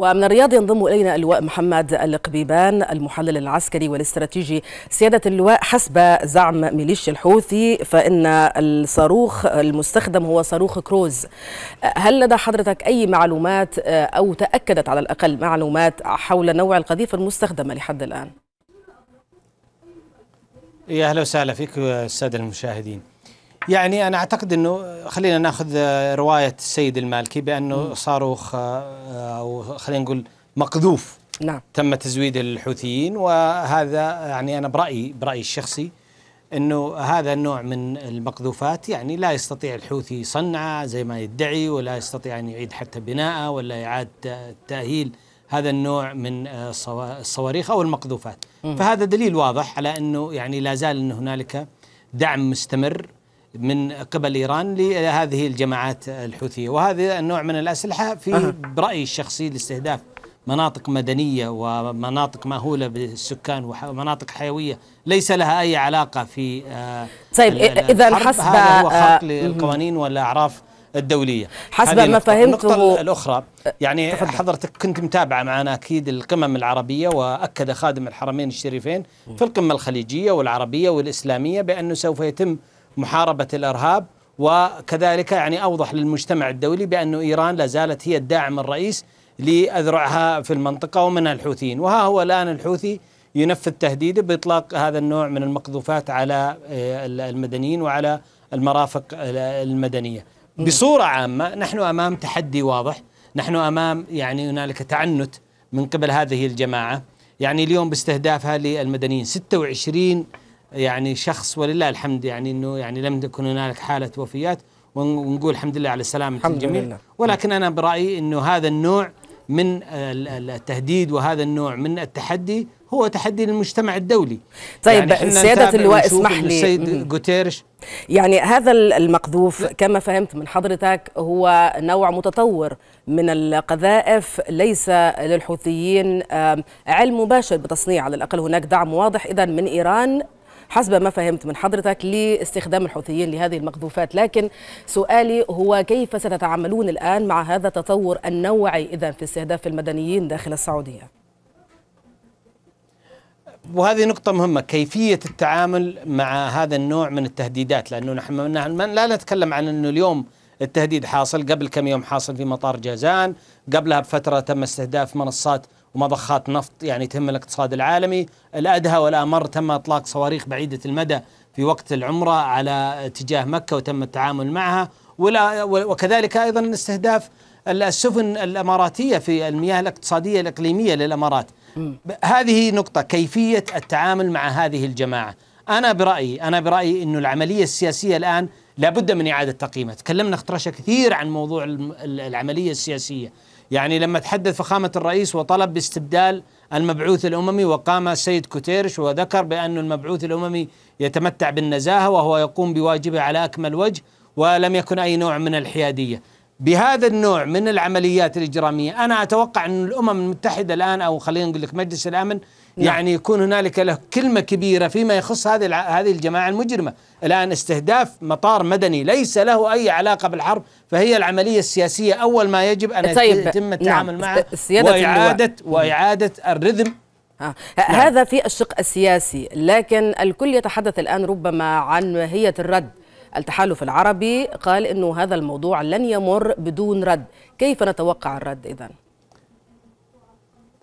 ومن الرياض ينضم الينا اللواء محمد القبيبان المحلل العسكري والاستراتيجي سياده اللواء حسب زعم ميليشيا الحوثي فان الصاروخ المستخدم هو صاروخ كروز هل لدى حضرتك اي معلومات او تاكدت على الاقل معلومات حول نوع القذيفه المستخدمه لحد الان يا اهلا وسهلا فيك الساده المشاهدين يعني انا اعتقد انه خلينا ناخذ روايه السيد المالكي بانه صاروخ آه، آه، او خلينا نقول مقذوف نعم تم تزويده الحوثيين وهذا يعني انا برايي برايي الشخصي انه هذا النوع من المقذوفات يعني لا يستطيع الحوثي صنعه زي ما يدعي ولا يستطيع ان يعيد حتى بناءه ولا اعاده تاهيل هذا النوع من آه، الصواريخ او المقذوفات مم. فهذا دليل واضح على انه يعني لا زال ان هنالك دعم مستمر من قبل ايران لهذه الجماعات الحوثيه وهذا النوع من الاسلحه في برايي الشخصي لاستهداف مناطق مدنيه ومناطق ماهوله بالسكان ومناطق حيويه ليس لها اي علاقه في آه، طيب اذا حسب هذا هو آه، للقوانين والاعراف الدوليه حسب ما فهمته النقطه الاخرى يعني تفضل. حضرتك كنت متابعه معنا اكيد القمم العربيه واكد خادم الحرمين الشريفين في القمه الخليجيه والعربيه والاسلاميه بانه سوف يتم محاربه الارهاب وكذلك يعني اوضح للمجتمع الدولي بأن ايران لا زالت هي الداعم الرئيس لاذرعها في المنطقه ومنها الحوثيين وها هو الان الحوثي ينفذ تهديده باطلاق هذا النوع من المقذوفات على آه، المدنيين وعلى المرافق المدنيه بصوره عامه نحن امام تحدي واضح نحن امام يعني هنالك تعنت من قبل هذه الجماعه يعني اليوم باستهدافها للمدنيين 26 يعني شخص ولله الحمد يعني انه يعني لم تكن هنالك حاله وفيات ونقول الحمد لله على سلامه الحمد الجميع لله. ولكن انا برايي انه هذا النوع من التهديد وهذا النوع من التحدي هو تحدي للمجتمع الدولي طيب يعني سيادة اللواء اسمح لي السيد جوتيرش يعني هذا المقذوف كما فهمت من حضرتك هو نوع متطور من القذائف ليس للحوثيين علم مباشر بتصنيع على الأقل هناك دعم واضح إذا من إيران حسب ما فهمت من حضرتك لاستخدام الحوثيين لهذه المقذوفات لكن سؤالي هو كيف ستتعاملون الآن مع هذا التطور النوعي إذا في استهداف المدنيين داخل السعودية؟ وهذه نقطة مهمة كيفية التعامل مع هذا النوع من التهديدات لأنه نحن لا نتكلم عن أنه اليوم التهديد حاصل قبل كم يوم حاصل في مطار جازان قبلها بفترة تم استهداف منصات ومضخات نفط يعني تهم الاقتصاد العالمي الأدهى والأمر تم إطلاق صواريخ بعيدة المدى في وقت العمرة على اتجاه مكة وتم التعامل معها ولا وكذلك أيضا استهداف السفن الإماراتية في المياه الاقتصادية الإقليمية للإمارات هذه نقطة كيفية التعامل مع هذه الجماعة أنا برأيي أنا برأيي أن العملية السياسية الآن لابد من إعادة تقييمها تكلمنا اخترشة كثير عن موضوع العملية السياسية يعني لما تحدث فخامة الرئيس وطلب باستبدال المبعوث الأممي وقام السيد كوتيرش وذكر بأن المبعوث الأممي يتمتع بالنزاهة وهو يقوم بواجبه على أكمل وجه ولم يكن أي نوع من الحيادية بهذا النوع من العمليات الاجراميه انا اتوقع ان الامم المتحده الان او خلينا نقول لك مجلس الامن نعم. يعني يكون هنالك له كلمه كبيره فيما يخص هذه هذه الجماعه المجرمه، الان استهداف مطار مدني ليس له اي علاقه بالحرب فهي العمليه السياسيه اول ما يجب ان طيب. يتم نعم، التعامل نعم. معها واعاده واعاده الرذم آه. نعم. هذا في الشق السياسي لكن الكل يتحدث الآن ربما عن ماهية الرد التحالف العربي قال أنه هذا الموضوع لن يمر بدون رد كيف نتوقع الرد إذا؟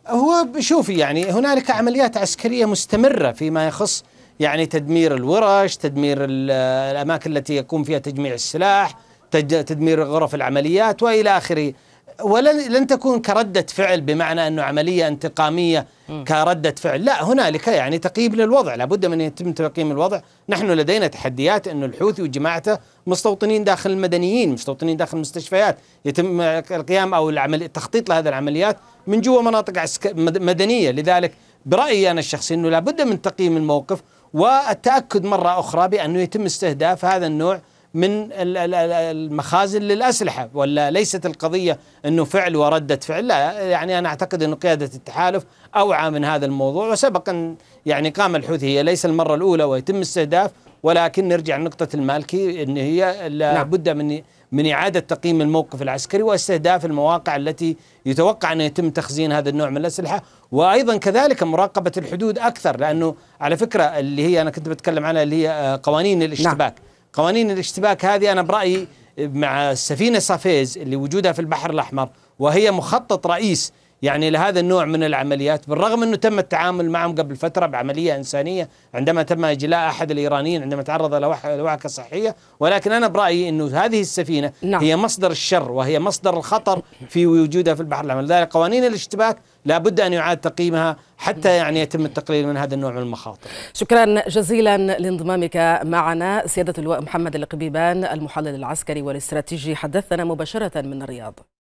هو شوفي يعني هنالك عمليات عسكرية مستمرة فيما يخص يعني تدمير الورش تدمير الأماكن التي يقوم فيها تجميع السلاح تدمير غرف العمليات وإلى آخره ولن لن تكون كردة فعل بمعنى أنه عملية انتقامية م. كردة فعل لا هنالك يعني تقييم للوضع لابد من يتم تقييم الوضع نحن لدينا تحديات انه الحوثي وجماعته مستوطنين داخل المدنيين مستوطنين داخل المستشفيات يتم القيام أو العمل التخطيط لهذه العمليات من جوا مناطق عسك... مدنية لذلك برأيي أنا الشخصي أنه لابد من تقييم الموقف والتأكد مرة أخرى بأنه يتم استهداف هذا النوع من المخازن للأسلحة ولا ليست القضية أنه فعل وردة فعل لا يعني أنا أعتقد أن قيادة التحالف أوعى من هذا الموضوع وسبق أن يعني قام الحوثي هي ليس المرة الأولى ويتم استهداف ولكن نرجع لنقطة المالكي أن هي لابد نعم. من من إعادة تقييم الموقف العسكري واستهداف المواقع التي يتوقع أن يتم تخزين هذا النوع من الأسلحة وأيضا كذلك مراقبة الحدود أكثر لأنه على فكرة اللي هي أنا كنت بتكلم عنها اللي هي آه، قوانين نعم. الاشتباك نعم. قوانين الاشتباك هذه أنا برأيي مع السفينة صافيز اللي وجودها في البحر الأحمر وهي مخطط رئيس يعني لهذا النوع من العمليات بالرغم انه تم التعامل معهم قبل فتره بعمليه انسانيه عندما تم اجلاء احد الايرانيين عندما تعرض لوعكه صحيه ولكن انا برايي انه هذه السفينه نعم. هي مصدر الشر وهي مصدر الخطر في وجودها في البحر الاحمر لذلك قوانين الاشتباك لابد ان يعاد تقييمها حتى يعني يتم التقليل من هذا النوع من المخاطر. شكرا جزيلا لانضمامك معنا سياده اللواء محمد القبيبان المحلل العسكري والاستراتيجي حدثنا مباشره من الرياض.